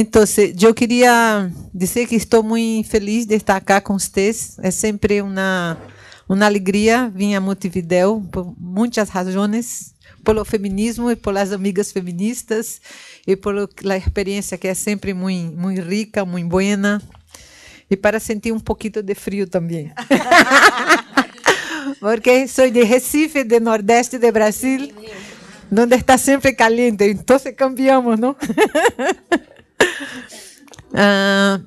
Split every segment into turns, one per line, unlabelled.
Então, eu queria dizer que estou muito feliz de estar aqui com vocês. É sempre uma, uma alegria vir a Montevideo por muitas razões, pelo feminismo e pelas amigas feministas e pela experiência que é sempre muito, muito rica, muito boa. E para sentir um pouquinho de frio também. Porque sou de Recife, de Nordeste de Brasil, onde está sempre caliente. Então, cambiamos, não? ah,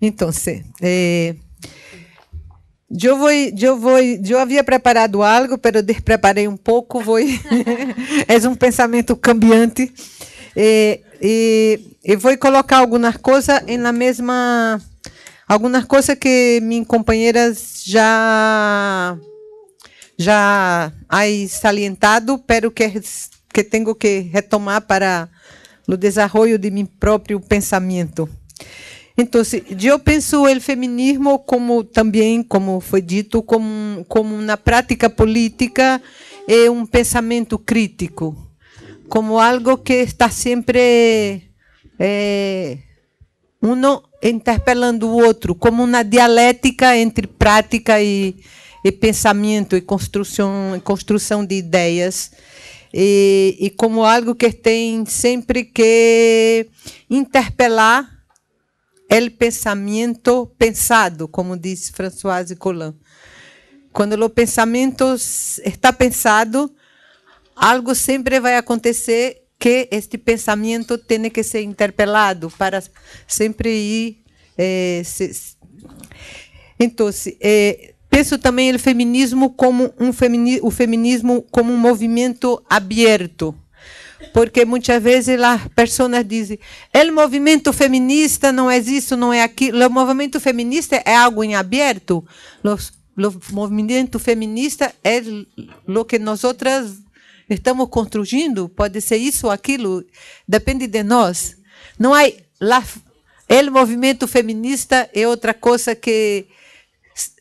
então, eh, eu vou, eu vou, eu havia preparado algo, eu preparei um pouco. Vou, é um pensamento cambiante é, é, e, vou colocar algumas coisas na mesma, algumas coisas que minhas companheiras já já aí salientado, pero que que tenho que retomar para no desarrollo de mi propio pensamiento. Entonces, yo pienso el feminismo como también, como fue dicho, como, como una práctica política y un pensamiento crítico, como algo que está siempre eh, uno interpelando o outro, como uma dialética entre prática e, e pensamento e construção, construção de ideias e, e como algo que tem sempre que interpelar o pensamento pensado, como diz Françoise Collin. Quando o pensamento está pensado, algo sempre vai acontecer que este pensamento tem que ser interpelado para sempre ir. Eh, se, então, eh, Penso também no feminismo como um femini o feminismo como um movimento aberto, porque muitas vezes as pessoas dizem: "O movimento feminista não é isso, não é aquilo". O movimento feminista é algo em aberto. O movimento feminista é o que nós outras estamos construindo. Pode ser isso ou aquilo, depende de nós. Não há lá, o movimento feminista é outra coisa que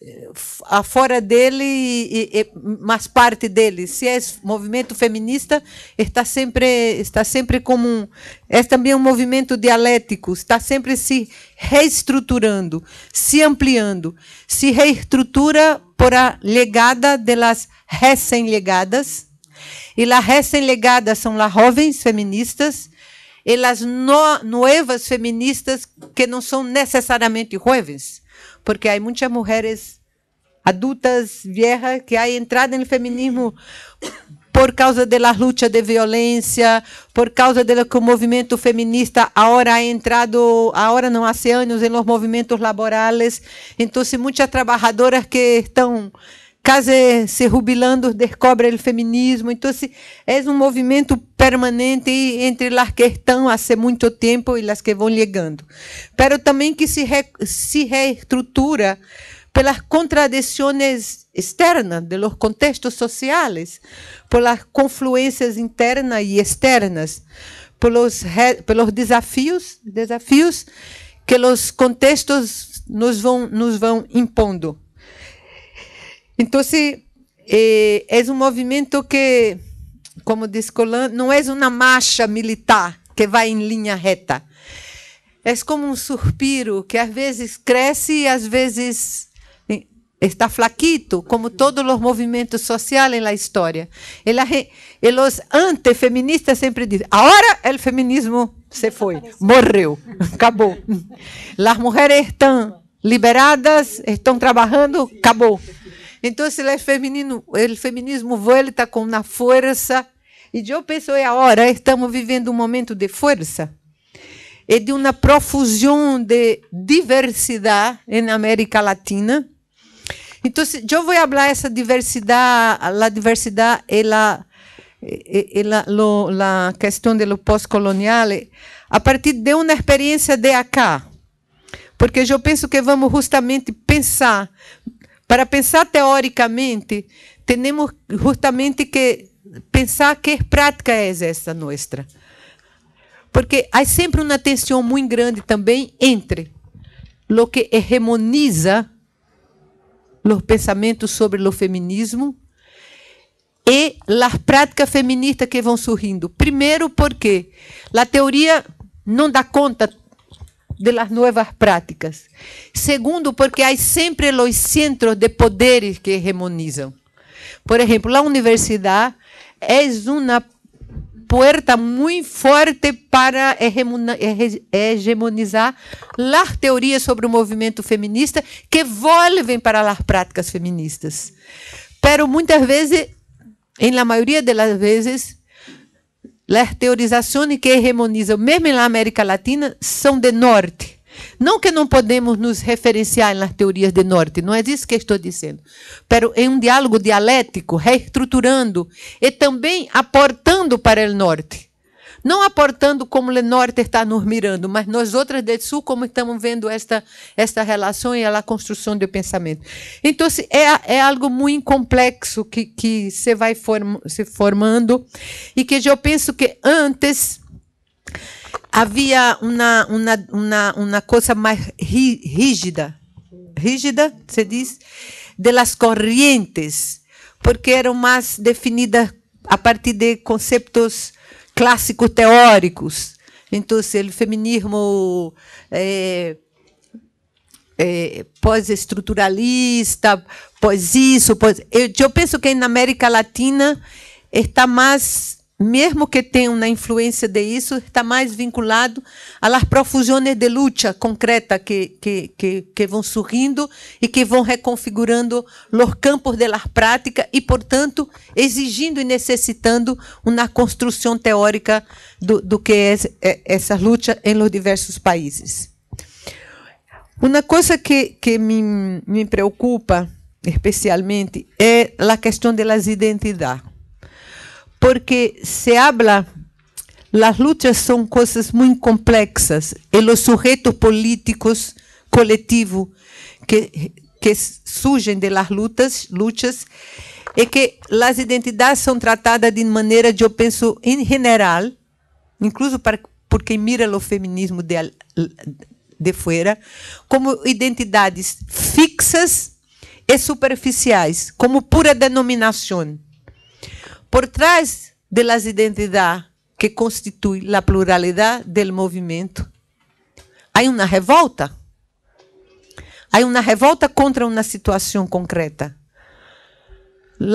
eh, afora dele, e, e, mas parte dele. Se é movimento feminista, está sempre, está sempre como um, é também um movimento dialético, está sempre se reestruturando, se ampliando, se reestrutura por a legada das recém-legadas, e as recém-legadas são as jovens feministas, e as no, novas feministas que não são necessariamente jovens porque há muitas mulheres adultas, viejas, que há entrada no feminismo por causa da luta de violência, por causa do que o movimento feminista agora ha entrado, agora não há anos, em los movimentos laborales. Então, muitas trabalhadoras que estão quase se jubilando descobrem o feminismo. Então, é um movimento permanente entre as que estão há muito tempo e as que vão chegando. Mas também que se, re, se reestrutura pelas contradições externas de los contextos sociais, pelas confluências internas e externas, pelos, re, pelos desafios, desafios que os contextos nos vão, nos vão impondo. Então, eh, é um movimento que como diz Colan, não é uma marcha militar que vai em linha reta. é como um suspiro que às vezes cresce e às vezes eh, está flaquito, como todos os movimentos sociais na história. E os antifeministas sempre dizem: agora o feminismo se foi, morreu, acabou. As mulheres estão liberadas, estão trabalhando, acabou. Então, o feminismo, o feminismo volta com uma força e eu penso é a hora, estamos vivendo um momento de força e de uma profusão de diversidade na América Latina. Então, eu vou falar essa diversidade, a diversidade e a e, la, lo, questão do pós-colonial a partir de uma experiência de acá. Porque eu penso que vamos justamente pensar, para pensar teoricamente, temos justamente que pensar que prática é essa nossa. Porque há sempre uma tensão muito grande também entre o que hegemoniza os pensamentos sobre o feminismo e as práticas feministas que vão surgindo. Primeiro, porque a teoria não dá conta de las práticas. Segundo, porque há sempre os centros de poderes que hegemonizam. Por exemplo, a universidade é uma porta muito forte para hegemonizar as teorias sobre o movimento feminista que volvem para as práticas feministas. Pero muitas vezes, em la maioria das vezes, as teorizações que hegemonizam, mesmo na América Latina, são de norte. Não que não podemos nos referenciar nas teorias de norte, não é isso que estou dizendo. mas em é um diálogo dialético, reestruturando e também aportando para o norte. Não aportando como o norte está nos mirando, mas nós outras do sul como estamos vendo esta esta relação e a construção do pensamento. Então é, é algo muito complexo que que se vai form, se formando e que eu penso que antes havia uma, uma, uma, uma coisa mais rígida, rígida, se diz, das correntes, porque eram mais definidas a partir de conceitos clássicos teóricos. Então, o feminismo é, é, pós-estruturalista, pós isso, pós... Eu, eu penso que na América Latina está mais mesmo que tenham na influência de isso, está mais vinculado às profusões de luta concreta que, que, que, que, vão surgindo e que vão reconfigurando os campos de las práticas e, portanto, exigindo e necessitando uma construção teórica do, do que é, é essa luta em los diversos países. Uma coisa que, que me, me preocupa especialmente é a questão das identidades porque se habla, as lutas são coisas muito complexas e os sujeitos políticos coletivos que, que surgem das lutas, luchas, é que as identidades são tratadas de maneira, eu penso, em geral, incluso para, quem mira o feminismo de, de fora, como identidades fixas e superficiais, como pura denominação por trás das identidades que constituem a pluralidade do movimento. Há uma revolta. Há uma revolta contra uma situação concreta.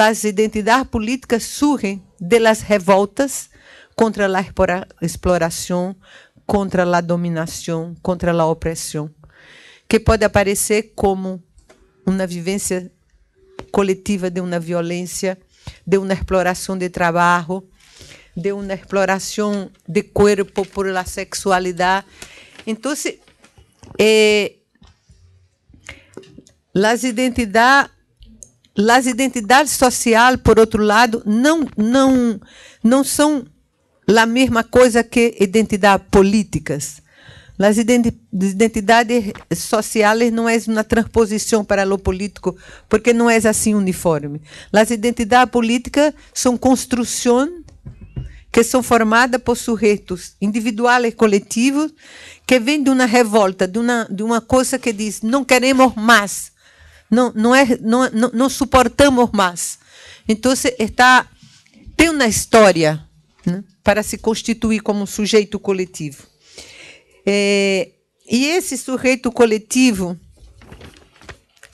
As identidades políticas surgem das revoltas contra a exploração, contra a dominação, contra a opressão, que pode aparecer como uma vivência coletiva de uma violência de uma exploração de trabalho, de uma exploração de corpo por la sexualidade. Então, eh, as identidades as identidades social, por outro lado, não não não são a mesma coisa que identidades políticas. Las identidades sociales não é uma transposição para o político, porque não é assim uniforme. Las identidades políticas são construção que são formadas por sujeitos individuais e coletivos que vêm de uma revolta, de uma, de uma coisa que diz não queremos mais, não, não, é, não, não, não suportamos mais. Então, está, tem uma história né, para se constituir como sujeito coletivo. É, e esse sujeito coletivo,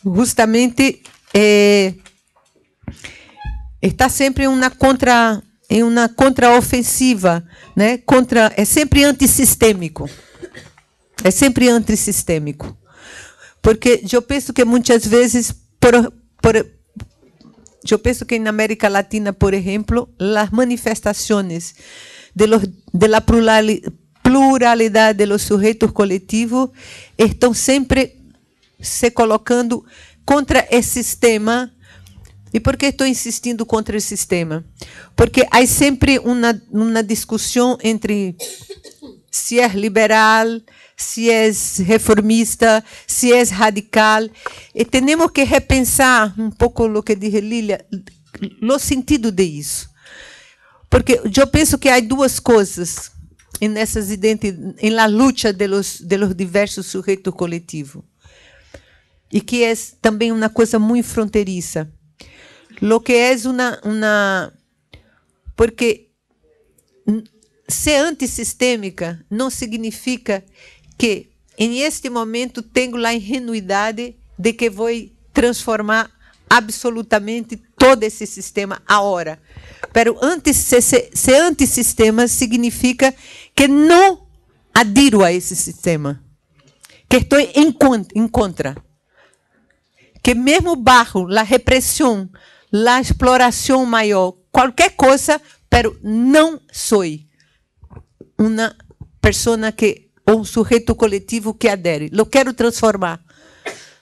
justamente, é, está sempre uma contra, em uma contraofensiva, né? contra, é sempre antissistêmico. É sempre antissistêmico. Porque eu penso que muitas vezes, por, por, eu penso que na América Latina, por exemplo, as manifestações de, los, de la pluralidade pluralidade de los sujeitos coletivos estão sempre se colocando contra esse sistema. E por que estou insistindo contra o sistema? Porque há sempre uma, uma discussão entre se é liberal, se é reformista, se é radical. E temos que repensar um pouco o que disse Lilia, no sentido de isso. Porque eu penso que há duas coisas en, esas en la lucha de los, de los diversos sujeitos coletivos. E que é também uma coisa muito fronteiriça. Lo que é uma, uma. Porque ser antissistêmica não significa que, em este momento, tenho a ingenuidade de que vou transformar absolutamente todo esse sistema agora. Pero ser, ser antissistema significa que não adiro a esse sistema, que estou em contra. Que mesmo barro, a repressão, a exploração maior, qualquer coisa, pero não sou uma pessoa que ou um sujeito coletivo que adere. Eu quero transformar.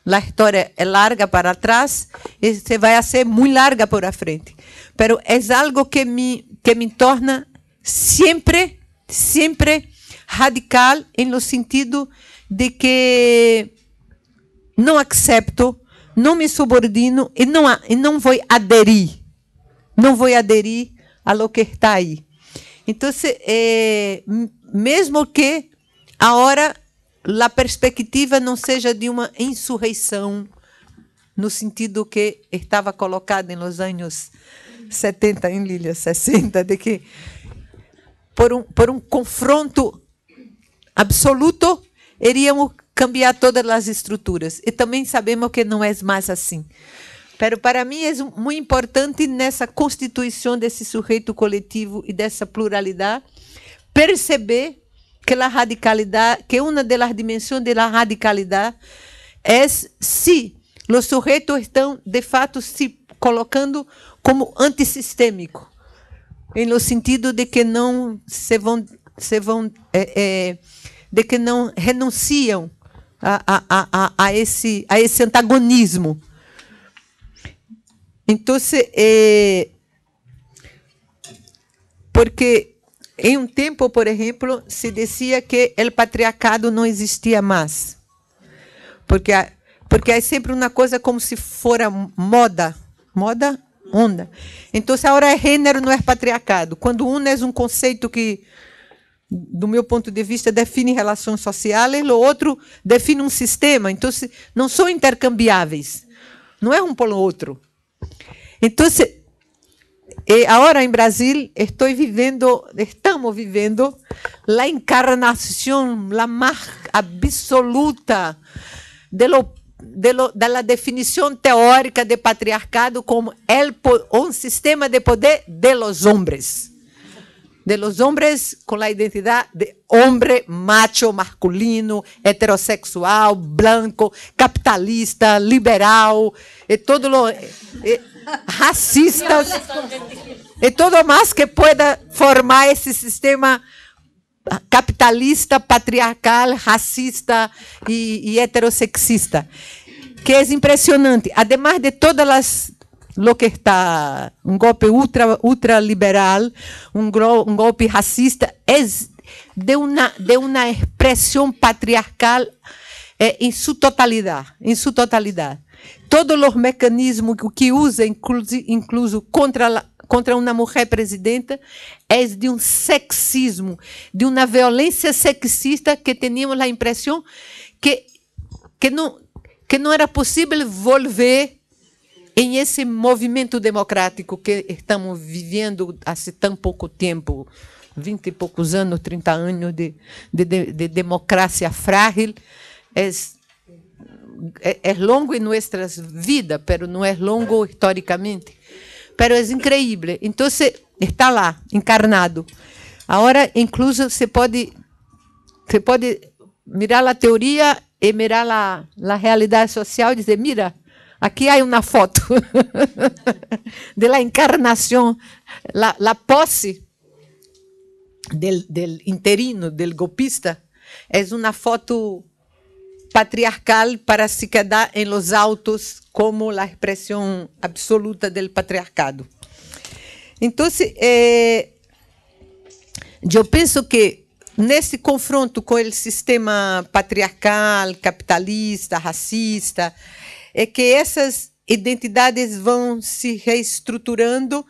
A história é larga para trás e você vai ser muito larga para frente. Pero é algo que me que me torna sempre sempre radical no sentido de que não acepto, não me subordino e não e não vou aderir, não vou aderir a lo que está aí. Então, eh, mesmo que hora, a perspectiva não seja de uma insurreição no sentido que estava colocado em los anos 70, em Lília 60, de que por um, por um confronto absoluto, iríamos cambiar todas as estruturas. E também sabemos que não é mais assim. mas para mim é muito importante nessa constituição desse sujeito coletivo e dessa pluralidade perceber que a radicalidade, que uma das dimensões da radicalidade é se os sujeitos estão de fato se colocando como antissistêmico no sentido de que não se vão, se vão é, é, de que não renunciam a, a, a, a, esse, a esse antagonismo. Então, eh, porque em um tempo, por exemplo, se dizia que o patriarcado não existia mais. Porque, porque é sempre uma coisa como se fora moda. Moda onda. Então, agora é gênero não é patriarcado. Quando una é um conceito que, do meu ponto de vista, define relações sociais, o outro define um sistema. Então, não são intercambiáveis. Não é um pelo outro. Então, agora em Brasil, estou vivendo, estamos vivendo a encarnação, a marca absoluta de da definição de teórica de patriarcado como el, sistema de poder de los hombres. De los hombres com a identidade de homem, macho, masculino, heterossexual, blanco, capitalista, liberal, e eh, todo lo, eh, eh, racistas, e todo mais que pueda formar esse sistema capitalista, patriarcal, racista e, e heterossexista, que é impressionante. Ademais de todas as lo que está um golpe ultra ultraliberal, um, um golpe racista, é de uma de uma expressão patriarcal eh, em sua totalidade, em sua totalidade. Todos os mecanismos que usa, incluso, incluso contra contra uma mulher presidenta é de um sexismo, de uma violência sexista que tínhamos a impressão que que não que não era possível volver em esse movimento democrático que estamos vivendo há tão pouco tempo 20 e poucos anos, 30 anos de, de, de democracia frágil. É, é, é longo em nossas vidas, mas não é longo historicamente pero é increíble. Então, está lá, encarnado. Agora, incluso, você pode, você pode mirar a teoria e mirar a, a realidade social e dizer: mira, aqui há uma foto de la encarnação, la, la posse del, del interino, del golpista. É uma foto patriarcal para se quedar em los altos como la expressão absoluta del patriarcado. Então eh, eu penso que nesse confronto com o sistema patriarcal, capitalista, racista, é que essas identidades vão se reestruturando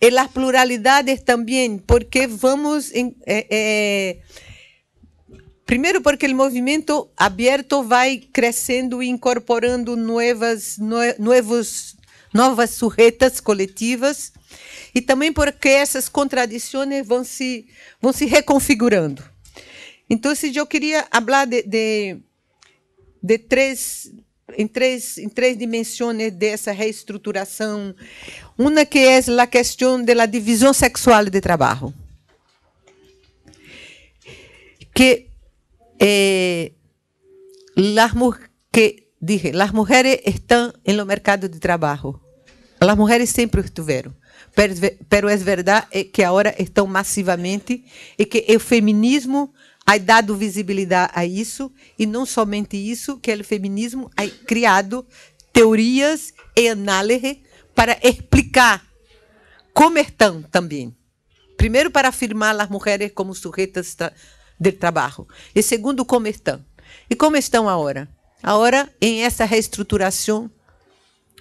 e as pluralidades também, porque vamos eh, eh, Primeiro porque o movimento aberto vai crescendo e incorporando novas, no, novos, novas surretas coletivas e também porque essas contradições vão se, vão se reconfigurando. Então, eu queria falar de, de, de três em três em três dimensões dessa reestruturação. Uma que é a questão da divisão sexual de trabalho, que eh, las, que, dije, las mujeres están en el mercado de trabajo. As mulheres sempre estiveram. Pero é verdade eh, que agora estão massivamente e que o feminismo ha dado visibilidade a isso e não somente isso, que o feminismo ha criado teorias e análises para explicar como estão também. Primeiro para afirmar as mulheres como sujeitas de trabalho. E segundo, como estão? E como estão agora? Agora, em essa reestruturação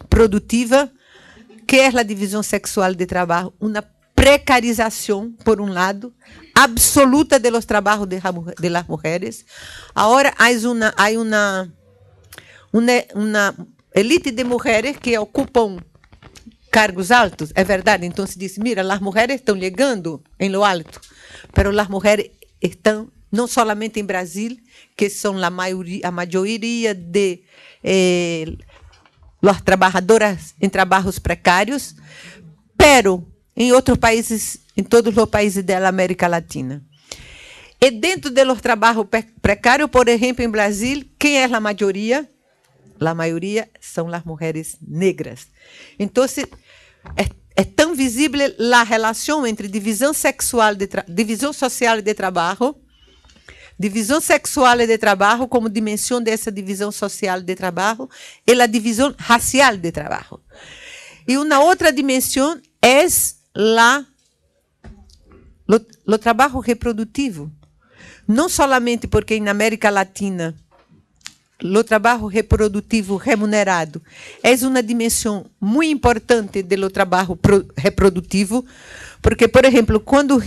produtiva, que é a divisão sexual de trabalho, uma precarização, por um lado, absoluta de los trabajos de, de las mujeres. Agora, há uma, há uma, uma, uma elite de mulheres que ocupam cargos altos, é verdade. Então se diz, mira, as mulheres estão chegando em lo alto, mas as mulheres estão não somente em Brasil, que são a maioria, a maioria de eh, as trabalhadoras em trabalhos precários, pero em outros países, em todos os países da América Latina. E dentro de los trabalhos precários, por exemplo, em Brasil, quem é a maioria? A maioria são as mulheres negras. Então, é é tão visível a relação entre divisão sexual de divisão social de trabalho, divisão sexual de trabalho como dimensão dessa divisão social de trabalho e a divisão racial de trabalho. E uma outra dimensão é lá o trabalho reprodutivo, não somente porque na América Latina lo trabalho reprodutivo remunerado é uma dimensão muito importante do trabalho reprodutivo porque, por exemplo quando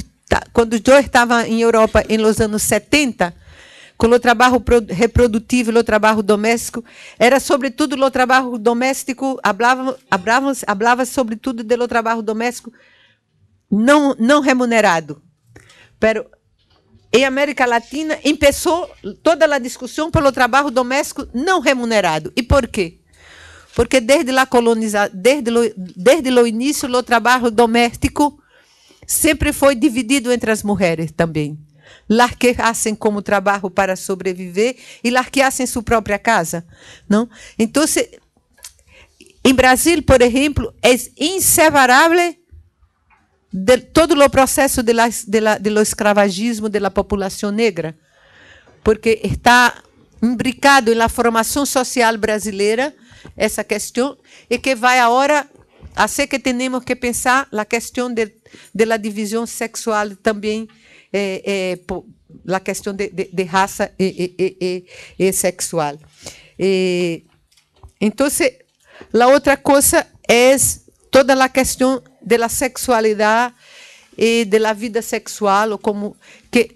quando yo estava em Europa em los anos 70, com o trabalho reprodutivo, o trabalho doméstico, era sobretudo o trabalho doméstico, falava hablava, sobretudo do trabalho doméstico não, não remunerado. Pero e América Latina começou toda a discussão pelo trabalho doméstico não remunerado. E por quê? Porque desde lá coloniza, desde lo, desde o início, o trabalho doméstico sempre foi dividido entre as mulheres também. Lá que fazem como trabalho para sobreviver e lá que hacen sua própria casa, não? Então, em Brasil, por exemplo, é inseparável de todo o processo do de escravagismo da população negra, porque está imbricado na formação social brasileira essa questão e que vai agora a ser que temos que pensar a questão de, de divisão sexual também eh, eh, a questão de, de, de raça e, e, e, e sexual. então, a outra coisa é toda a questão dela sexualidade e da vida sexual, ou como que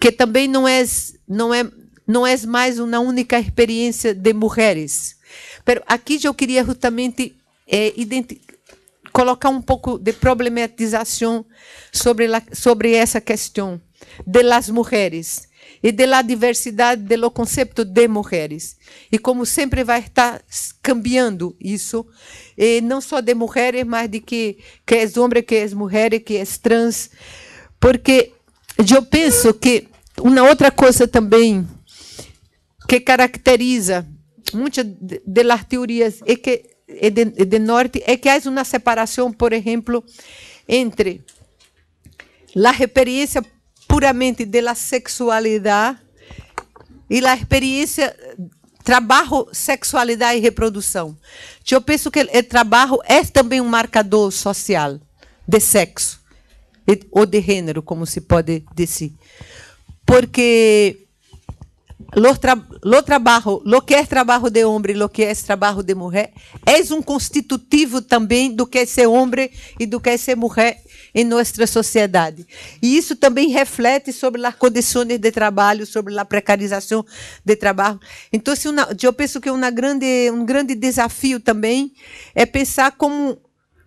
que também não é não é não é mais uma única experiência de mulheres. mas aqui eu queria justamente é, colocar um pouco de problematização sobre la, sobre essa questão de las mulheres e da diversidade do conceito de mulheres. E como sempre vai estar cambiando isso, e não só de mulheres, mas de que que és homem, que é mulher, que é trans, porque eu penso que uma outra coisa também que caracteriza muitas das teorias é que é de, é de norte é que há uma separação, por exemplo, entre a experiência puramente da sexualidade e da experiência trabalho, sexualidade e reprodução. Eu penso que o trabalho é também um marcador social de sexo ou de gênero, como se pode dizer. Porque o tra trabalho, o que é trabalho de homem, o que é trabalho de mulher, é um constitutivo também do que é ser homem e do que é ser mulher em nossa sociedade. E isso também reflete sobre as condições de trabalho, sobre a precarização de trabalho. Então, eu penso que uma grande, um grande desafio também é pensar como.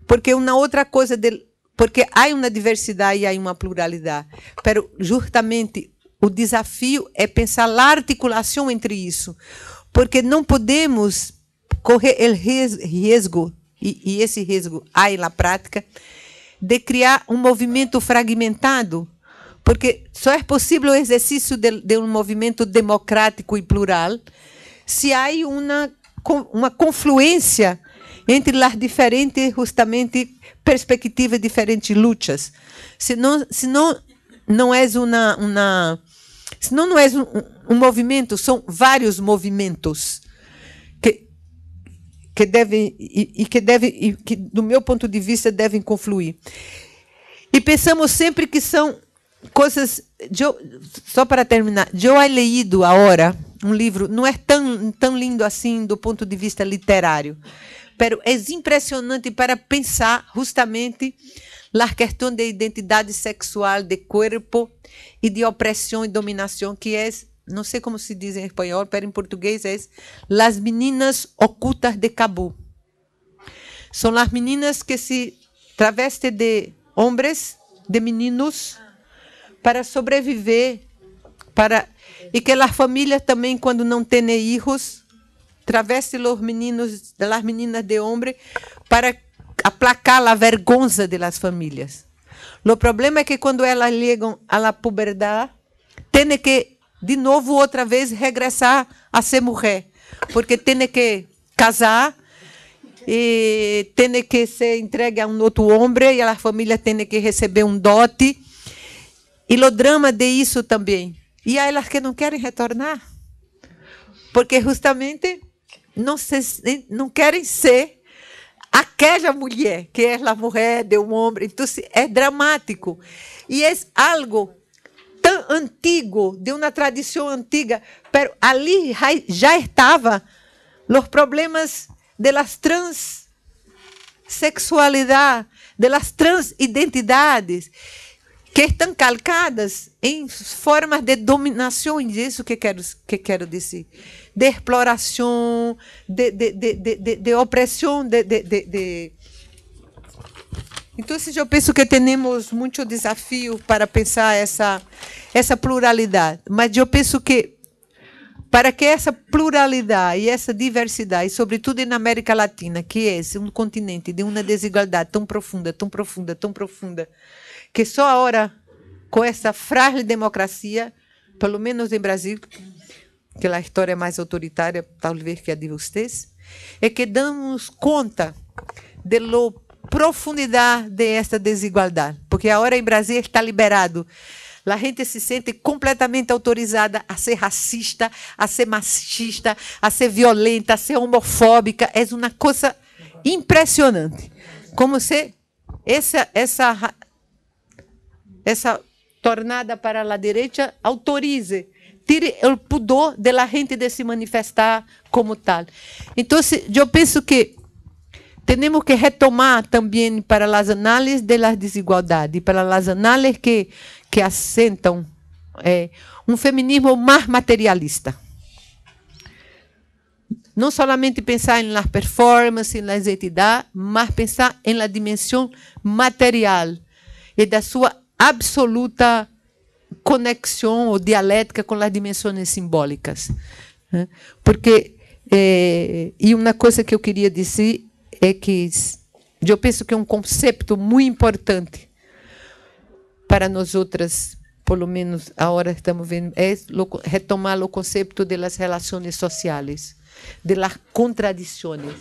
Porque uma outra coisa. De, porque há uma diversidade e há uma pluralidade. Mas, justamente, o desafio é pensar a articulação entre isso. Porque não podemos correr o risco, e, e esse risco há na prática, de criar um movimento fragmentado, porque só é possível o exercício de, de um movimento democrático e plural se há uma, uma confluência entre as diferentes, justamente, perspectivas, diferentes lutas. Senão, senão não é uma, uma senão não é um, um movimento, são vários movimentos que devem e, e que devem e que do meu ponto de vista devem confluir. E pensamos sempre que são coisas de, só para terminar, de eu leído a hora um livro não é tão tão lindo assim do ponto de vista literário, pero é impressionante para pensar justamente a questão de identidade sexual, de corpo e de opressão e dominação que é não sei como se diz em espanhol, mas em português é Las Meninas Ocultas de Cabo. São as meninas que se travestem de homens, de meninos, para sobreviver. para E que as famílias também, quando não têm filhos, travestem os meninos, as meninas de homem, para aplacar a vergonha das famílias. O problema é que quando elas chegam à puberdade, têm que de novo outra vez regressar a ser mulher, porque tem que casar e tem que ser entregue a um outro homem e a família tem que receber um dote. E o drama de isso também. E há elas que não querem retornar, porque justamente não, se, não querem ser aquela mulher que é a mulher de um homem. Então é dramático e é algo antigo, de uma tradição antiga, ali já estava os problemas de las transsexualidade, de las transidentidades que estão calcadas em formas de dominação, é isso que quero que quero dizer, de exploração, de, de, de, de, opressão, de, de, de então, eu penso que temos muito desafio para pensar essa essa pluralidade, mas eu penso que para que essa pluralidade e essa diversidade, sobretudo na América Latina, que é um continente de uma desigualdade tão profunda, tão profunda, tão profunda, que só agora com essa frágil democracia, pelo menos em Brasil, que é a história é mais autoritária, talvez que a de vocês, é que damos conta de lo profundidade desta desigualdade, porque agora em Brasil está liberado. A gente se sente completamente autorizada a ser racista, a ser machista, a ser violenta, a ser homofóbica. É uma coisa impressionante. Como se essa essa essa tornada para a direita autorize tire o pudor da gente de se manifestar como tal. Então, eu penso que temos que retomar também para as análises das desigualdades, para as análises que, que assentam é, um feminismo mais materialista. Não solamente pensar em las performances, las entidades, mas pensar em la dimensão material e da sua absoluta conexão ou dialética com as dimensões simbólicas. Né? Porque, eh, e uma coisa que eu queria dizer é que eu penso que é um conceito muito importante para nós outras, pelo menos agora estamos vendo, é retomar o conceito das relações sociais, das contradições,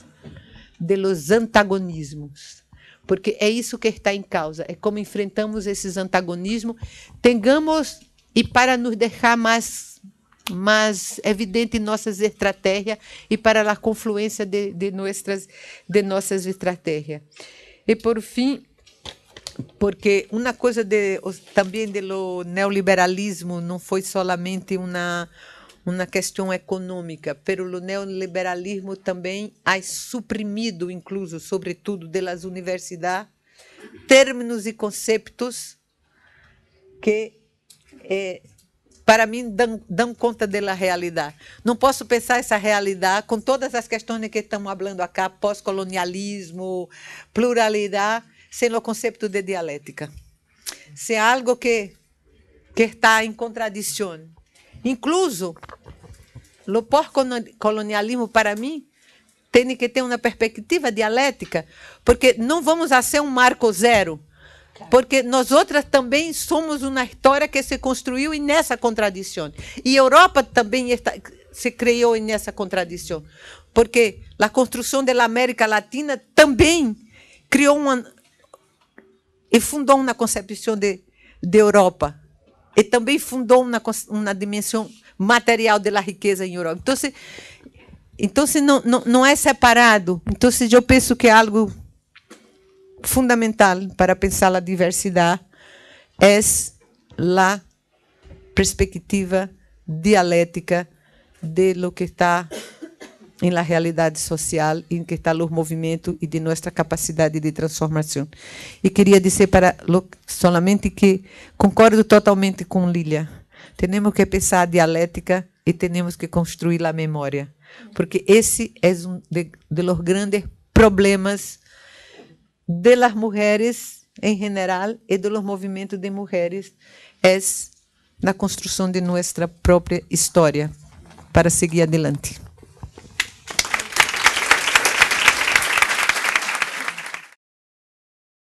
dos antagonismos, porque é isso que está em causa, é como enfrentamos esses antagonismos, tenhamos e para nos deixar mais mas é evidente em nossas estratégias e para a confluência de, de, nossas, de nossas estratégias. E por fim, porque uma coisa de, também do neoliberalismo não foi solamente uma uma questão econômica, pelo neoliberalismo também ha suprimido, incluso, sobretudo, das universidades, términos e conceitos que eh, para mim dão, dão conta da realidade. Não posso pensar essa realidade com todas as questões que estamos falando aqui, pós-colonialismo, pluralidade, sem o conceito de dialética. Se é algo que que está em contradição. Incluso, o pós-colonialismo, para mim, tem que ter uma perspectiva dialética, porque não vamos a ser um marco zero, porque nós outras também somos uma história que se construiu nessa contradição. E Europa também está, se criou nessa contradição. Porque a construção da América Latina também criou uma e fundou uma concepção de, de Europa. E também fundou uma, uma dimensão material da riqueza em Europa. Então, então não, não, não é separado. Então, eu penso que é algo fundamental para pensar a diversidade é a perspectiva dialética de lo que está em la realidade social, em que está o movimento e de nossa capacidade de transformação. E queria dizer para lo, solamente que concordo totalmente com Lilia. Temos que pensar a dialética e temos que construir a memória, porque esse é um de, de los grandes problemas de las mujeres em geral e dos movimentos de mulheres é na construção de nossa própria história para seguir adelante.